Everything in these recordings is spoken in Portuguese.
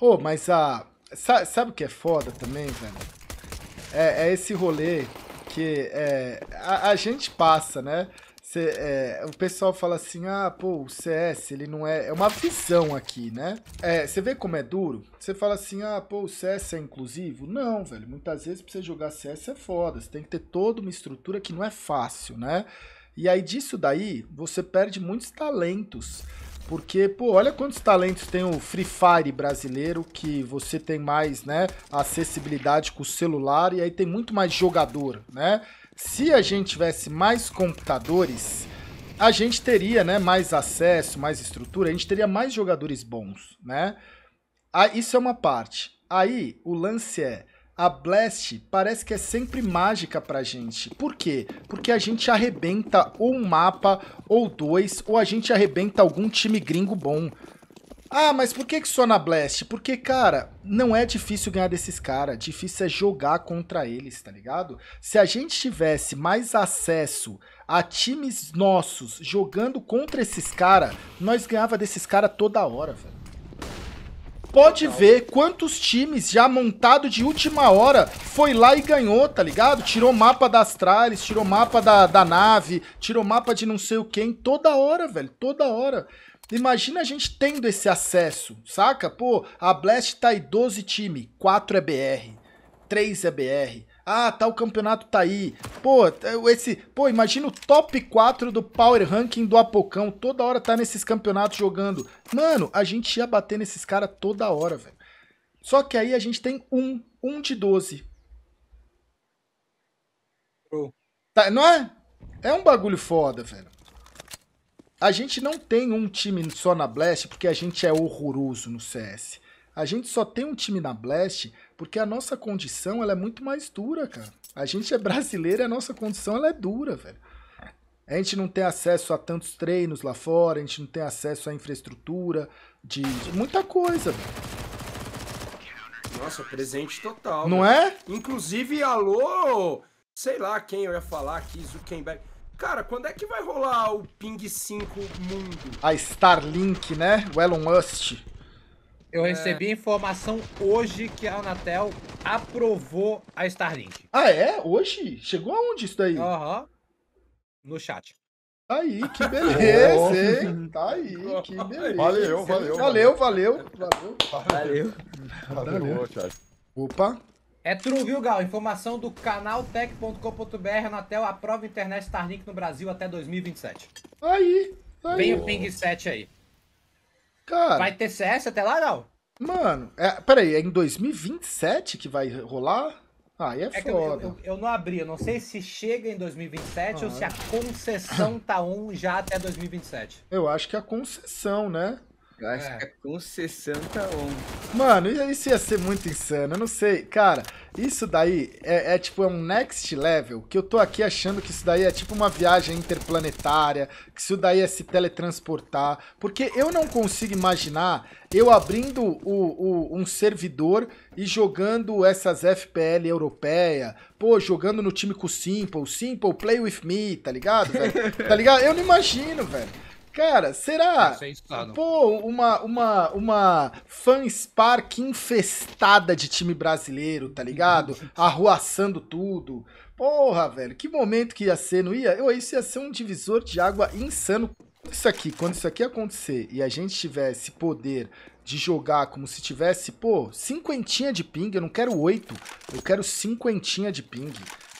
Ô, Oh, mas a. Sabe, sabe o que é foda também, velho? É, é esse rolê que é, a, a gente passa, né? Cê, é, o pessoal fala assim, ah, pô, o CS, ele não é... É uma visão aqui, né? Você é, vê como é duro? Você fala assim, ah, pô, o CS é inclusivo? Não, velho, muitas vezes pra você jogar CS é foda, você tem que ter toda uma estrutura que não é fácil, né? E aí disso daí, você perde muitos talentos porque, pô, olha quantos talentos tem o Free Fire brasileiro, que você tem mais, né, acessibilidade com o celular e aí tem muito mais jogador, né? Se a gente tivesse mais computadores, a gente teria, né, mais acesso, mais estrutura, a gente teria mais jogadores bons, né? Ah, isso é uma parte. Aí, o lance é, a Blast parece que é sempre mágica pra gente. Por quê? Porque a gente arrebenta ou um mapa, ou dois, ou a gente arrebenta algum time gringo bom. Ah, mas por que, que só na Blast? Porque, cara, não é difícil ganhar desses caras. Difícil é jogar contra eles, tá ligado? Se a gente tivesse mais acesso a times nossos jogando contra esses caras, nós ganhava desses caras toda hora, velho pode Legal. ver quantos times já montado de última hora foi lá e ganhou, tá ligado? Tirou mapa das tralhas, tirou mapa da, da nave, tirou mapa de não sei o quem, toda hora, velho, toda hora. Imagina a gente tendo esse acesso, saca? Pô, a Blast tá aí 12 time, 4 é BR, 3 é BR, ah, tá, o campeonato tá aí. Pô, é, esse, pô, imagina o top 4 do Power Ranking do Apocão. Toda hora tá nesses campeonatos jogando. Mano, a gente ia bater nesses caras toda hora, velho. Só que aí a gente tem um, um de 12. Tá, não é? É um bagulho foda, velho. A gente não tem um time só na Blast porque a gente é horroroso no CS. A gente só tem um time na Blast porque a nossa condição ela é muito mais dura, cara. A gente é brasileiro e a nossa condição ela é dura, velho. A gente não tem acesso a tantos treinos lá fora, a gente não tem acesso à infraestrutura, de, de muita coisa. Velho. Nossa, presente total. Não velho. é? Inclusive, alô, sei lá quem eu ia falar aqui, Zuckerberg. Cara, quando é que vai rolar o Ping 5 mundo? A Starlink, né? O Elon Musk. Eu é. recebi é. informação hoje que a Anatel aprovou a Starlink. Ah, é? Hoje? Chegou aonde isso daí? Aham. Uhum. No chat. Tá aí, que beleza, hein? Tá aí, que beleza. Valeu, valeu. Valeu, valeu. Valeu. Valeu. Valeu, Opa. É true, viu, Gal? Informação do canal Tech.com.br. Anatel aprova internet Starlink no Brasil até 2027. Aí, aí. Vem o Ping 7 aí. Cara. Vai ter CS até lá, não? Mano, é, peraí, é em 2027 que vai rolar? Ah, é, é foda. Eu, eu, eu, não abri, eu não sei se chega em 2027 ah, ou se a ah. concessão tá on já até 2027. Eu acho que é a concessão, né? Eu acho é. que é com 60 on. Mano, isso ia ser muito insano, eu não sei. Cara, isso daí é, é, tipo é um next level que eu tô aqui achando que isso daí é tipo uma viagem interplanetária, que isso daí é se teletransportar. Porque eu não consigo imaginar eu abrindo o, o um servidor e jogando essas FPL europeia, pô, jogando no time com o Simple, Simple, play with me, tá ligado, tá ligado? Eu não imagino, velho. Cara, será? pô, uma, uma, uma fan infestada de time brasileiro, tá ligado? Uhum. Arruaçando tudo. Porra, velho, que momento que ia ser, não ia? Eu, isso ia ser um divisor de água insano. Isso aqui, quando isso aqui acontecer e a gente tivesse poder de jogar como se tivesse, pô, cinquentinha de ping, eu não quero oito, eu quero cinquentinha de ping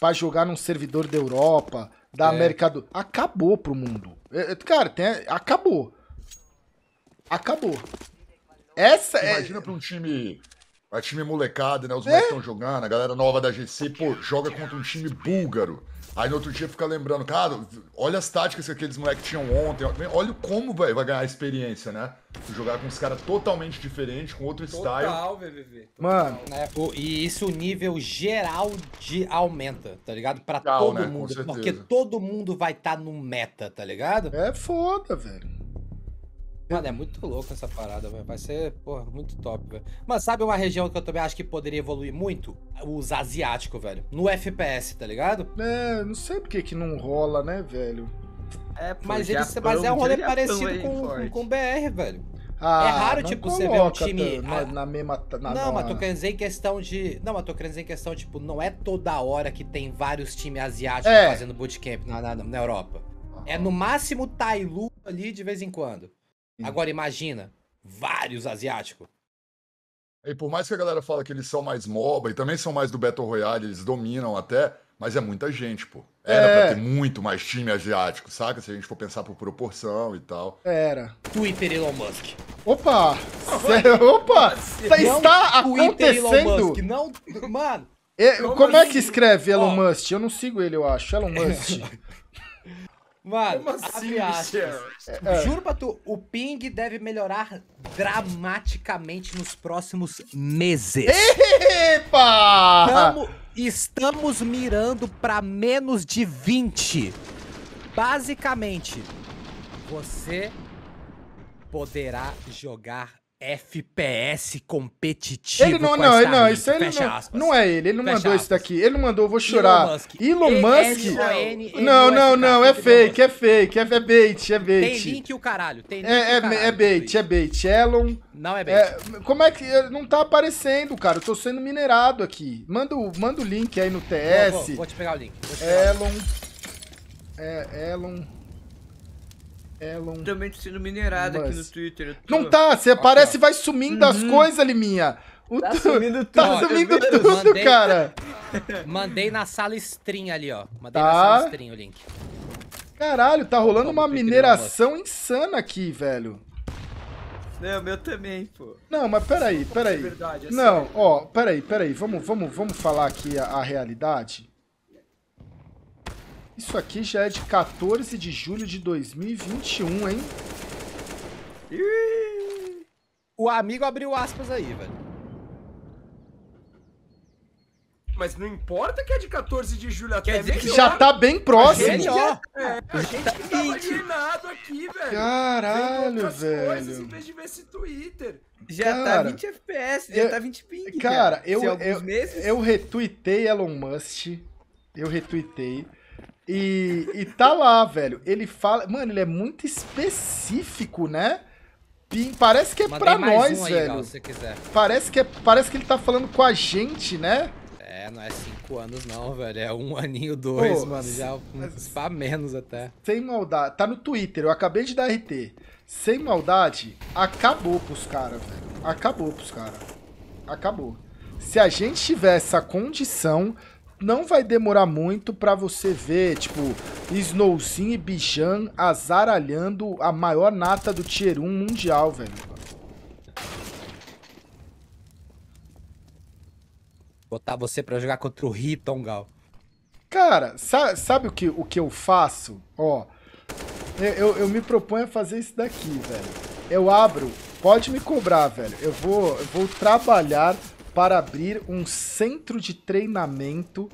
para jogar num servidor da Europa, da é. América do. Acabou pro mundo. É, é, cara, tem... acabou. Acabou. Essa é- Imagina é... pra um time é time molecada, né? Os é. moleques estão jogando, a galera nova da GC, pô, joga contra um time búlgaro. Aí no outro dia fica lembrando, cara, olha as táticas que aqueles moleques tinham ontem. Olha como véio, vai ganhar a experiência, né? Jogar com uns caras totalmente diferentes, com outro Total, style. Total, VVV. Né? Mano, né? o, e isso o nível geral de aumenta, tá ligado? Pra Tal, todo né? mundo. Porque todo mundo vai estar tá no meta, tá ligado? É foda, velho. Mano, é muito louco essa parada, velho. Vai ser, porra, muito top, velho. Mas sabe uma região que eu também acho que poderia evoluir muito? Os asiáticos, velho. No FPS, tá ligado? É, não sei por que não rola, né, velho? É, pô, mas, Japão, ele, mas é um rolê Japão parecido com, o com, BR, velho. Ah, é raro, tipo, você ver um time. Na, na mesma. Na, não, na... mas tô querendo dizer em questão de. Não, mas tô querendo dizer em questão, tipo, não é toda hora que tem vários times asiáticos é. fazendo bootcamp na, na, na Europa. Uhum. É no máximo Tailu ali de vez em quando. Agora imagina, vários asiáticos. E por mais que a galera fala que eles são mais MOBA e também são mais do Battle Royale, eles dominam até, mas é muita gente, pô. Era é. pra ter muito mais time asiático, saca? Se a gente for pensar por proporção e tal. Era. Twitter Elon Musk. Opa! Ah, opa! está acontecendo! Elon Musk, não... Mano... É, como, como é que escreve Elon Musk? Eu não sigo ele, eu acho. Elon Musk. Mano, Como assim, é, é. Juro pra tu, o ping deve melhorar dramaticamente nos próximos meses. Epa! Tamo, estamos mirando pra menos de 20. Basicamente, você poderá jogar FPS competitivo. Ele não, não, não, isso ele não, aspas, não é ele, ele não mandou aspas. isso daqui. Ele mandou, vou chorar. Elon Musk. Elon Musk. não, não, não, é fake, é fake, é, bait, é bait. Tem link o caralho, tem link é, é, é bait, é bait. Elon. Não é, é bait. como é que. Não tá aparecendo, cara. Eu tô sendo minerado aqui. Manda, o link aí no TS. Vou, te pegar o link. Elon. É, Elon. Elon. É também tá sendo minerado aqui no Twitter. Tô... Não tá, você aparece e vai sumindo uhum. as coisas, Liminha. O tá tu... sumindo tá tudo. Tá sumindo tudo, mandei, cara. Mandei na sala stream ali, ó. Mandei tá. na sala stream o link. Caralho, tá rolando uma mineração insana aqui, velho. Não, meu também, pô. Não, mas peraí, peraí. É é Não, ó, peraí, peraí. Vamos, vamos, vamos falar aqui a, a realidade? Isso aqui já é de 14 de julho de 2021, hein? O amigo abriu aspas aí, velho. Mas não importa que é de 14 de julho até Quer dizer que já tá bem tá próximo. A gente, é, a gente tá que tava aqui, velho. Caralho, velho. Coisas, em vez de ver esse Twitter. Já tá cara, tá 20 FPS, já eu, tá 20 ping. Cara, cara. eu, eu, eu retuitei Elon Musk. Eu retuitei. E, e tá lá, velho. Ele fala. Mano, ele é muito específico, né? parece que é Mandei pra nós, um aí, velho. se quiser. Parece que, é, parece que ele tá falando com a gente, né? É, não é cinco anos não, velho. É um aninho, dois, Pô, mano. Já mas... pra menos até. Sem maldade. Tá no Twitter, eu acabei de dar RT. Sem maldade, acabou pros caras, velho. Acabou pros caras. Acabou. Se a gente tiver essa condição, não vai demorar muito para você ver, tipo, Snowsin e Bijan azaralhando a maior nata do Tier 1 mundial, velho. Botar você para jogar contra o Riton, Gal. Cara, sabe, sabe, o, que, o que eu faço? Ó, eu, eu me proponho a fazer isso daqui, velho. Eu abro, pode me cobrar, velho. Eu vou, eu vou trabalhar para abrir um centro de treinamento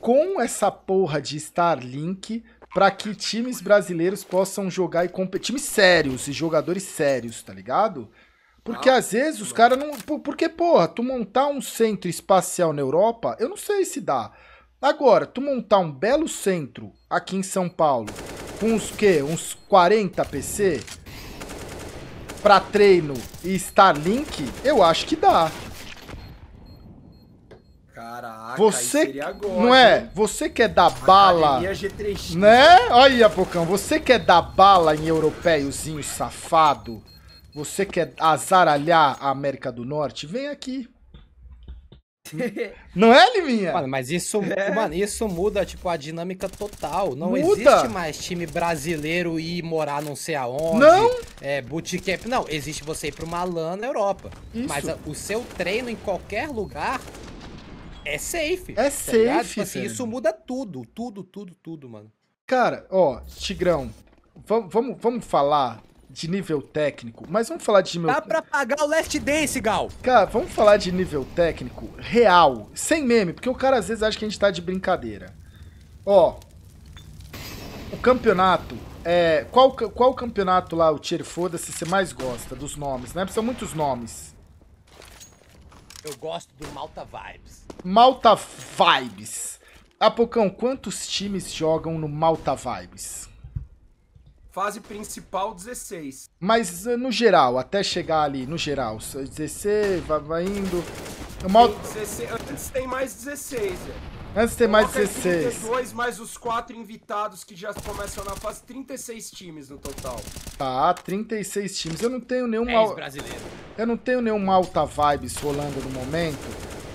com essa porra de Starlink para que times brasileiros possam jogar e competir. Times sérios e jogadores sérios, tá ligado? Porque ah, às vezes os caras não. Porque, porra, tu montar um centro espacial na Europa, eu não sei se dá. Agora, tu montar um belo centro aqui em São Paulo, com uns quê? Uns 40 PC? Pra treino e Starlink, eu acho que dá. Caraca, você agora, não é? Hein? Você quer é dar bala, G3X, né? Olha, Apocão. você quer é dar bala em europeuzinho safado? Você quer é azaralhar a América do Norte? Vem aqui. Não é, Liminha? Mano, mas isso, é. mano, isso muda, tipo, a dinâmica total. Não muda. existe mais time brasileiro ir morar não sei aonde. Não! É, bootcamp. Não, existe você ir pra uma LAN na Europa. Isso. Mas o seu treino em qualquer lugar é safe. É tá tipo safe. Tipo assim, isso muda tudo. Tudo, tudo, tudo, mano. Cara, ó, Tigrão, vamos vamo, vamo falar de nível técnico, mas vamos falar de nível... Dá pra pagar o Last Dance, Gal! Cara, vamos falar de nível técnico real, sem meme, porque o cara às vezes acha que a gente tá de brincadeira. Ó, o campeonato, é... Qual, qual campeonato lá, o tiro foda-se, você mais gosta dos nomes, né? São muitos nomes. Eu gosto do Malta Vibes. Malta Vibes. Apocão, quantos times jogam no Malta Vibes? Fase principal, 16. Mas eh, no geral, até chegar ali, no geral, 16, vai, vai indo. O Malta... Tem 16, antes tem mais 16, velho. Antes de ter mais 16. 32 mais os quatro invitados que já começam na fase. 36 times no total. Tá, 36 times. Eu não tenho nenhum É brasileiro. Eu não tenho nenhuma alta vibe rolando no momento,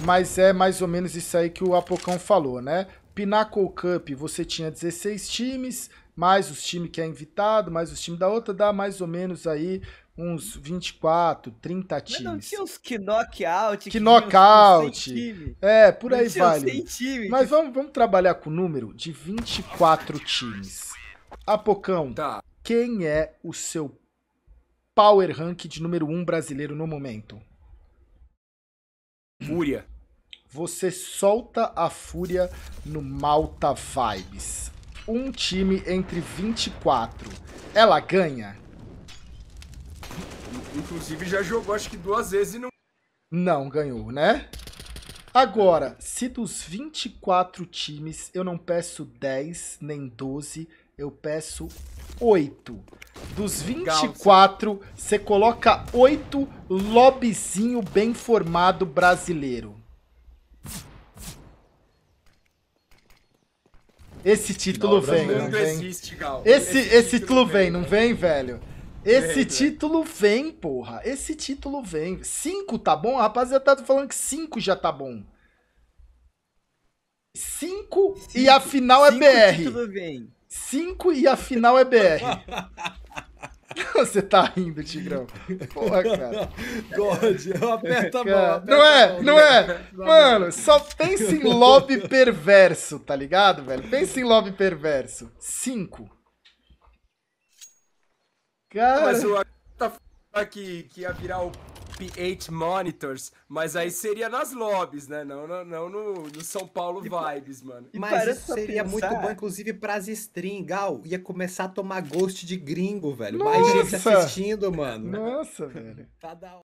mas é mais ou menos isso aí que o Apocão falou, né? Pinnacle Cup você tinha 16 times, mais os times que é invitado, mais os times da outra, dá mais ou menos aí uns 24, 30 times. Mas não tinha uns que knockout, que knockout. É, por não aí vale. Mas vamos, vamos trabalhar com o número de 24 times. Apocão, tá. quem é o seu power rank de número 1 um brasileiro no momento? Fúria. Você solta a Fúria no Malta Vibes. Um time entre 24. Ela ganha? Inclusive já jogou acho que duas vezes e não. Não ganhou, né? Agora, se dos 24 times eu não peço 10 nem 12, eu peço 8. Dos 24, Legal, você coloca 8 lobbyzinho bem formado brasileiro. Esse título não, vem, não vem. Existe, Gal. Esse, esse, esse título, título vem, vem, não vem, velho? Esse título vem, porra. Esse título vem. Cinco tá bom? rapaziada tá falando que cinco já tá bom. Cinco, é cinco e a final é BR. Cinco e a final é BR. Você tá rindo, Tigrão. Porra, cara. God, eu aperto a mão. Aperto não é, mão, não né? é. Mano, só pensa em lobby perverso, tá ligado, velho? Pensa em lobby perverso. Cinco. Cara... Mas o tá que, que ia virar o PH Monitors, mas aí seria nas lobbies, né? Não, não, não no, no, São Paulo e, Vibes, mano. Mas isso seria pensar... muito bom, inclusive, pras stream. Gal, ia começar a tomar ghost de gringo, velho. Nossa. Mais gente assistindo, mano. Nossa, velho. Tá da hora.